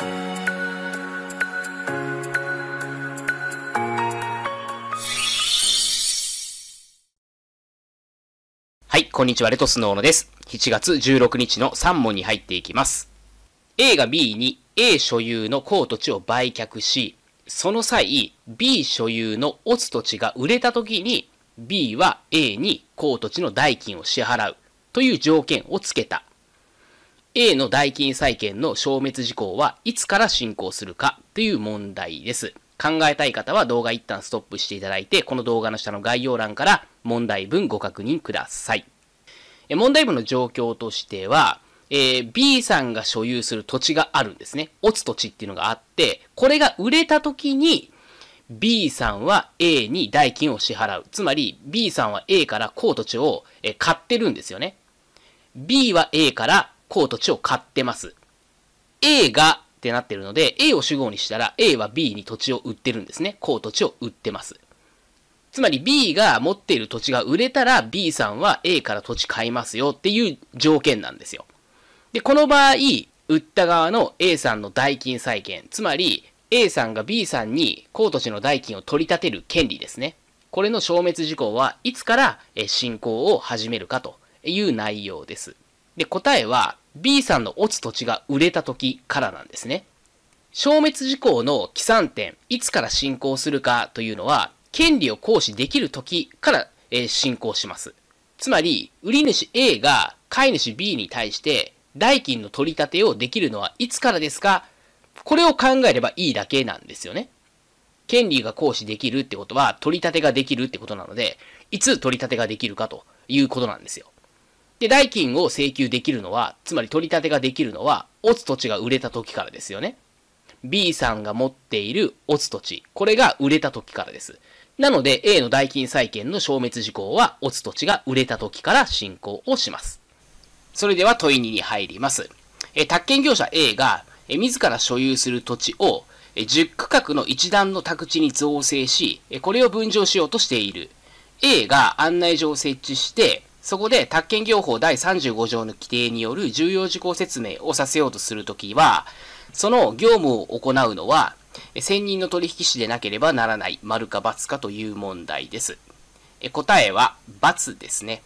はい、こんにちは、レトスの小野です。7月16日の3問に入っていきます。A が B に A 所有の公土地を売却し、その際、B 所有のオツ土地が売れた時に、B は A に公土地の代金を支払うという条件を付けた A の代金債権の消滅事項はいつから進行するかという問題です。考えたい方は動画一旦ストップしていただいて、この動画の下の概要欄から問題文ご確認ください。え問題文の状況としては、えー、B さんが所有する土地があるんですね。落つ土地っていうのがあって、これが売れた時に B さんは A に代金を支払う。つまり B さんは A から高土地を買ってるんですよね。B は A から公と地を買ってます。A がってなってるので、A を主語にしたら A は B に土地を売ってるんですね。公土地を売ってます。つまり B が持っている土地が売れたら B さんは A から土地買いますよっていう条件なんですよ。で、この場合、売った側の A さんの代金債権、つまり A さんが B さんに公土地の代金を取り立てる権利ですね。これの消滅事項はいつから進行を始めるかという内容です。で、答えは B さんの落ち土地が売れた時からなんですね。消滅事項の起算点、いつから進行するかというのは、権利を行使できる時から、えー、進行します。つまり、売主 A が買い主 B に対して代金の取り立てをできるのはいつからですかこれを考えればいいだけなんですよね。権利が行使できるってことは取り立てができるってことなので、いつ取り立てができるかということなんですよ。で、代金を請求できるのは、つまり取り立てができるのは、オツ土地が売れた時からですよね。B さんが持っているオツ土地、これが売れた時からです。なので、A の代金債権の消滅事項は、オツ土地が売れた時から進行をします。それでは問い2に入ります。え、宅建業者 A が、え、自ら所有する土地を、え、10区画の一段の宅地に造成し、え、これを分譲しようとしている。A が案内所を設置して、そこで、宅建業法第35条の規定による重要事項説明をさせようとするときは、その業務を行うのは、専任の取引士でなければならない、丸か×かという問題です。答えは、×ですね。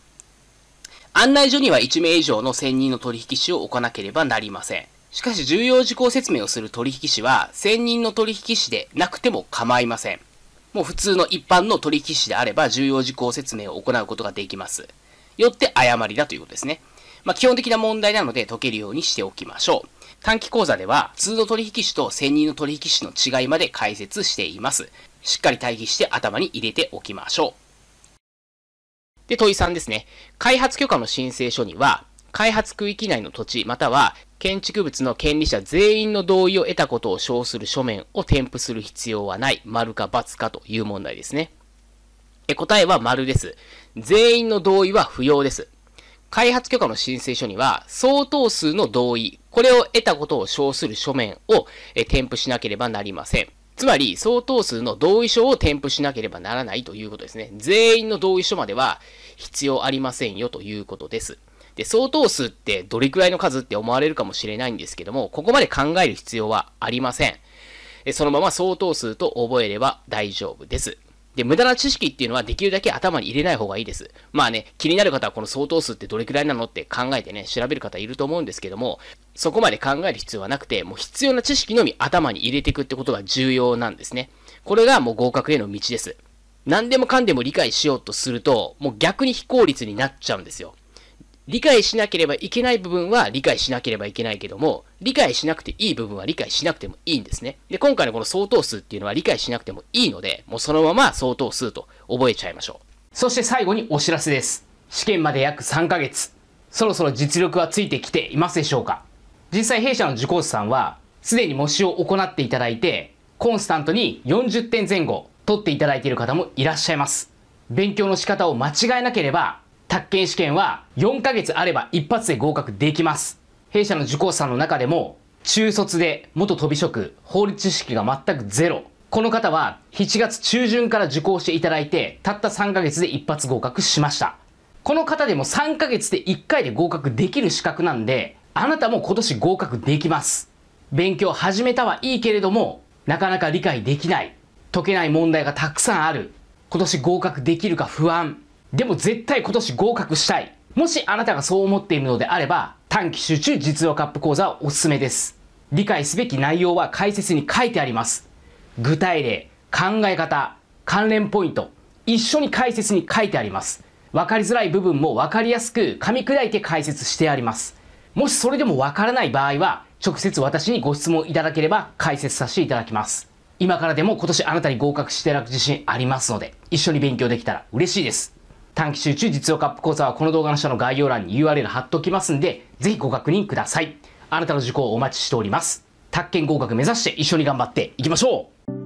案内所には1名以上の専任の取引士を置かなければなりません。しかし、重要事項説明をする取引士は、専任の取引士でなくても構いません。もう普通の一般の取引士であれば、重要事項説明を行うことができます。よって誤りだということですね。まあ、基本的な問題なので解けるようにしておきましょう。短期講座では、通の取引士と専任の取引士の違いまで解説しています。しっかり対比して頭に入れておきましょう。で、問い3ですね。開発許可の申請書には、開発区域内の土地または建築物の権利者全員の同意を得たことを称する書面を添付する必要はない、丸か×かという問題ですね。え答えは丸です。全員の同意は不要です。開発許可の申請書には、相当数の同意、これを得たことを称する書面を添付しなければなりません。つまり、相当数の同意書を添付しなければならないということですね。全員の同意書までは必要ありませんよということです。で、相当数ってどれくらいの数って思われるかもしれないんですけども、ここまで考える必要はありません。そのまま相当数と覚えれば大丈夫です。で、無駄な知識っていうのはできるだけ頭に入れない方がいいです。まあね、気になる方はこの相当数ってどれくらいなのって考えてね、調べる方いると思うんですけども、そこまで考える必要はなくて、もう必要な知識のみ頭に入れていくってことが重要なんですね。これがもう合格への道です。何でもかんでも理解しようとすると、もう逆に非効率になっちゃうんですよ。理解しなければいけない部分は理解しなければいけないけども、理解しなくていい部分は理解しなくてもいいんですね。で、今回のこの相当数っていうのは理解しなくてもいいので、もうそのまま相当数と覚えちゃいましょう。そして最後にお知らせです。試験まで約3ヶ月。そろそろ実力はついてきていますでしょうか実際弊社の受講師さんは、すでに模試を行っていただいて、コンスタントに40点前後取っていただいている方もいらっしゃいます。勉強の仕方を間違えなければ、宅建試験は4ヶ月あれば一発で合格できます。弊社の受講者の中でも、中卒で元飛び職、法律知識が全くゼロ。この方は7月中旬から受講していただいて、たった3ヶ月で一発合格しました。この方でも3ヶ月で1回で合格できる資格なんで、あなたも今年合格できます。勉強始めたはいいけれども、なかなか理解できない。解けない問題がたくさんある。今年合格できるか不安。でも絶対今年合格したい。もしあなたがそう思っているのであれば、短期集中実用カップ講座はおすすめです。理解すべき内容は解説に書いてあります。具体例、考え方、関連ポイント、一緒に解説に書いてあります。分かりづらい部分も分かりやすく噛み砕いて解説してあります。もしそれでも分からない場合は、直接私にご質問いただければ解説させていただきます。今からでも今年あなたに合格していただく自信ありますので、一緒に勉強できたら嬉しいです。短期集中実用カップ講座はこの動画の下の概要欄に URL 貼っておきますんで、ぜひご確認ください。あなたの受講をお待ちしております。宅建合格目指して一緒に頑張っていきましょう